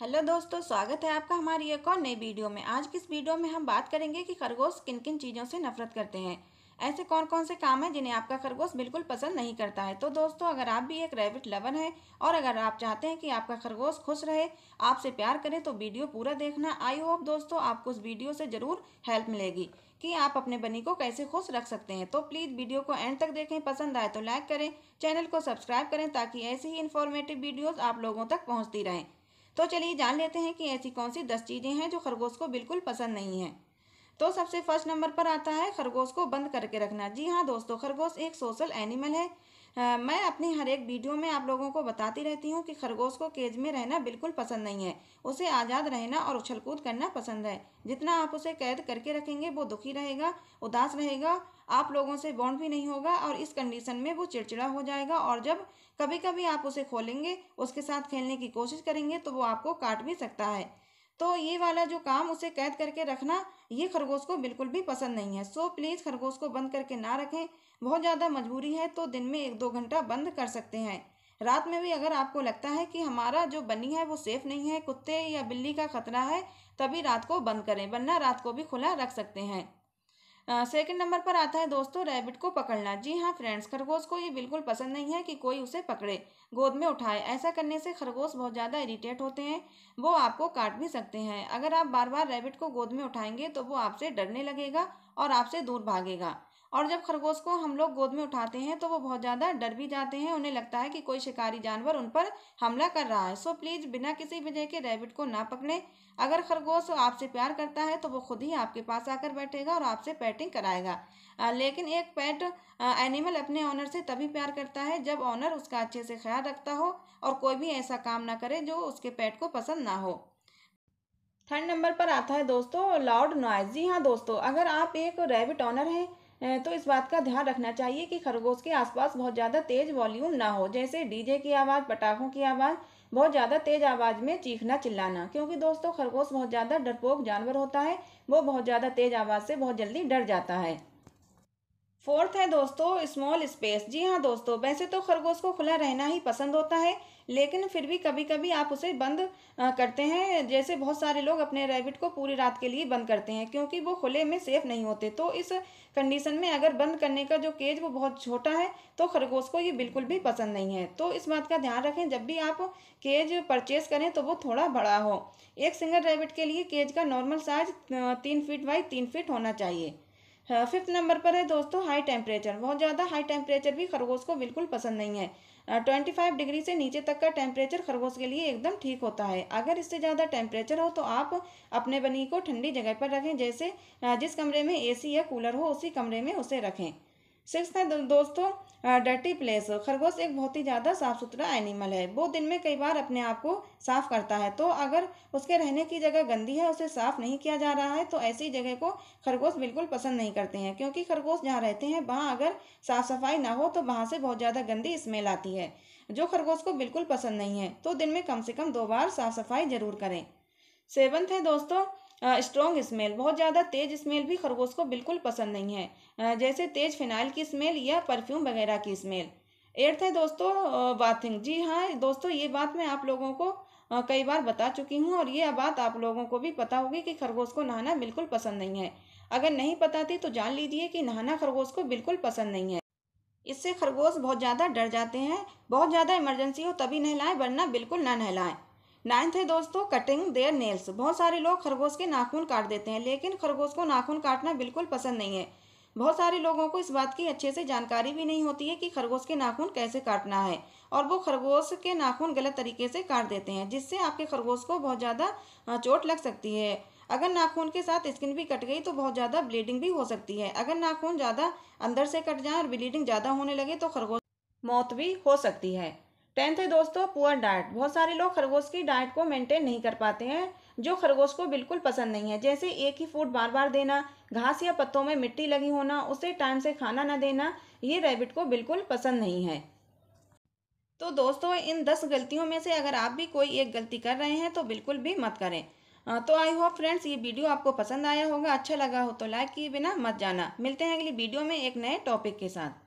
hello दोस्तों स्वागत है आपका हमारी एक और नई वीडियो में आज की इस वीडियो में हम बात करेंगे कि खरगोश किन किन चीज़ों से नफरत करते हैं ऐसे कौन कौन से काम हैं जिन्हें आपका खरगोश बिल्कुल पसंद नहीं करता है तो दोस्तों अगर आप भी एक रेबिट लवर हैं और अगर आप चाहते हैं कि आपका खरगोश खुश रहे आपसे प्यार करें तो वीडियो पूरा देखना आई होप दोस्तों आपको उस वीडियो से ज़रूर हेल्प मिलेगी कि आप अपने बनी को कैसे खुश रख सकते हैं तो प्लीज़ वीडियो को एंड तक देखें पसंद आए तो लाइक करें चैनल को सब्सक्राइब करें ताकि ऐसी ही इन्फॉर्मेटिव वीडियोज़ आप लोगों तक पहुँचती रहें तो चलिए जान लेते हैं कि ऐसी कौन सी दस चीज़ें हैं जो खरगोश को बिल्कुल पसंद नहीं हैं तो सबसे फर्स्ट नंबर पर आता है खरगोश को बंद करके रखना जी हाँ दोस्तों खरगोश एक सोशल एनिमल है मैं अपनी हर एक वीडियो में आप लोगों को बताती रहती हूँ कि खरगोश को केज में रहना बिल्कुल पसंद नहीं है उसे आज़ाद रहना और उछल कूद करना पसंद है जितना आप उसे कैद करके रखेंगे वो दुखी रहेगा उदास रहेगा आप लोगों से बॉन्ड भी नहीं होगा और इस कंडीशन में वो चिड़चिड़ा हो जाएगा और जब कभी कभी आप उसे खोलेंगे उसके साथ खेलने की कोशिश करेंगे तो वो आपको काट भी सकता है तो ये वाला जो काम उसे कैद करके रखना ये खरगोश को बिल्कुल भी पसंद नहीं है सो प्लीज़ खरगोश को बंद करके ना रखें बहुत ज़्यादा मजबूरी है तो दिन में एक दो घंटा बंद कर सकते हैं रात में भी अगर आपको लगता है कि हमारा जो बनी है वो सेफ़ नहीं है कुत्ते या बिल्ली का खतरा है तभी रात को बंद करें वरना रात को भी खुला रख सकते हैं सेकंड नंबर पर आता है दोस्तों रैबिट को पकड़ना जी हाँ फ्रेंड्स खरगोश को ये बिल्कुल पसंद नहीं है कि कोई उसे पकड़े गोद में उठाए ऐसा करने से खरगोश बहुत ज़्यादा इरिटेट होते हैं वो आपको काट भी सकते हैं अगर आप बार बार रैबिट को गोद में उठाएंगे तो वो आपसे डरने लगेगा और आपसे दूर भागेगा और जब खरगोश को हम लोग गोद में उठाते हैं तो वो बहुत ज़्यादा डर भी जाते हैं उन्हें लगता है कि कोई शिकारी जानवर उन पर हमला कर रहा है सो प्लीज़ बिना किसी वजह के रैबिट को ना पकड़ें अगर खरगोश आपसे प्यार करता है तो वो खुद ही आपके पास आकर बैठेगा और आपसे पैटिंग कराएगा लेकिन एक पैट एनिमल अपने ऑनर से तभी प्यार करता है जब ऑनर उसका अच्छे से ख्याल रखता हो और कोई भी ऐसा काम ना करे जो उसके पैट को पसंद ना हो थर्ड नंबर पर आता है दोस्तों लाउड नॉइज जी हाँ दोस्तों अगर आप एक रैबिट ऑनर हैं तो इस बात का ध्यान रखना चाहिए कि खरगोश के आसपास बहुत ज़्यादा तेज़ वॉल्यूम ना हो जैसे डीजे की आवाज़ पटाखों की आवाज़ बहुत ज़्यादा तेज़ आवाज़ में चीखना चिल्लाना क्योंकि दोस्तों खरगोश बहुत ज़्यादा डरपोक जानवर होता है वो बहुत ज़्यादा तेज़ आवाज़ से बहुत जल्दी डर जाता है फोर्थ है दोस्तों स्मॉल स्पेस जी हाँ दोस्तों वैसे तो खरगोश को खुला रहना ही पसंद होता है लेकिन फिर भी कभी कभी आप उसे बंद करते हैं जैसे बहुत सारे लोग अपने रैबिट को पूरी रात के लिए बंद करते हैं क्योंकि वो खुले में सेफ़ नहीं होते तो इस कंडीशन में अगर बंद करने का जो केज वो बहुत छोटा है तो खरगोश को ये बिल्कुल भी पसंद नहीं है तो इस बात का ध्यान रखें जब भी आप केज परचेज करें तो वो थोड़ा बड़ा हो एक सिंगल रैबिट के लिए केज का नॉर्मल साइज तीन फीट बाई तीन फीट होना चाहिए फिफ्थ हाँ, नंबर पर है दोस्तों हाई टेम्परेचर बहुत ज़्यादा हाई टेम्परेचर भी खरगोश को बिल्कुल पसंद नहीं है ट्वेंटी फाइव डिग्री से नीचे तक का टेम्परेचर खरगोश के लिए एकदम ठीक होता है अगर इससे ज़्यादा टेम्परेचर हो तो आप अपने बनी को ठंडी जगह पर रखें जैसे हाँ, जिस कमरे में एसी या कूलर हो उसी कमरे में उसे रखें सिक्स है दोस्तों डर्टी प्लेस खरगोश एक बहुत ही ज़्यादा साफ़ सुथरा एनिमल है वो दिन में कई बार अपने आप को साफ़ करता है तो अगर उसके रहने की जगह गंदी है उसे साफ़ नहीं किया जा रहा है तो ऐसी जगह को खरगोश बिल्कुल पसंद नहीं करते हैं क्योंकि खरगोश जहाँ रहते हैं वहाँ अगर साफ़ सफाई ना हो तो वहाँ से बहुत ज़्यादा गंदी स्मेल आती है जो खरगोश को बिल्कुल पसंद नहीं है तो दिन में कम से कम दो बार साफ़ सफाई ज़रूर करें सेवन्थ है दोस्तों स्ट्रॉन्ग स्मेल बहुत ज़्यादा तेज स्मेल भी खरगोश को बिल्कुल पसंद नहीं है जैसे तेज फिनाइल की स्मेल या परफ्यूम वगैरह की स्मेल एट्थ है दोस्तों बाथिंग जी हाँ दोस्तों ये बात मैं आप लोगों को कई बार बता चुकी हूँ और ये बात आप लोगों को भी पता होगी कि खरगोश को नहाना बिल्कुल पसंद नहीं है अगर नहीं पता थी तो जान लीजिए कि नहाना खरगोश को बिल्कुल पसंद नहीं है इससे खरगोश बहुत ज़्यादा डर जाते हैं बहुत ज़्यादा इमरजेंसी हो तभी नहलाएं वरना बिल्कुल ना नहलाएं नाइन्थ है दोस्तों कटिंग देयर नेल्स बहुत सारे लोग खरगोश के नाखून काट देते हैं लेकिन खरगोश को नाखून काटना बिल्कुल पसंद नहीं है बहुत सारे लोगों को इस बात की अच्छे से जानकारी भी नहीं होती है कि खरगोश के नाखून कैसे काटना है और वो खरगोश के नाखून गलत तरीके से काट देते हैं जिससे आपके खरगोश को बहुत ज़्यादा चोट लग सकती है अगर नाखून के साथ स्किन भी कट गई तो बहुत ज़्यादा ब्लीडिंग भी हो सकती है अगर नाखून ज़्यादा अंदर से कट जाए और ब्लीडिंग ज़्यादा होने लगे तो खरगोश मौत भी हो सकती है टेंथ है दोस्तों पुअर डाइट बहुत सारे लोग खरगोश की डाइट को मेंटेन नहीं कर पाते हैं जो खरगोश को बिल्कुल पसंद नहीं है जैसे एक ही फूड बार बार देना घास या पत्तों में मिट्टी लगी होना उसे टाइम से खाना ना देना ये रैबिट को बिल्कुल पसंद नहीं है तो दोस्तों इन दस गलतियों में से अगर आप भी कोई एक गलती कर रहे हैं तो बिल्कुल भी मत करें तो आई होप फ्रेंड्स ये वीडियो आपको पसंद आया होगा अच्छा लगा हो तो लाइक किए बिना मत जाना मिलते हैं अगली वीडियो में एक नए टॉपिक के साथ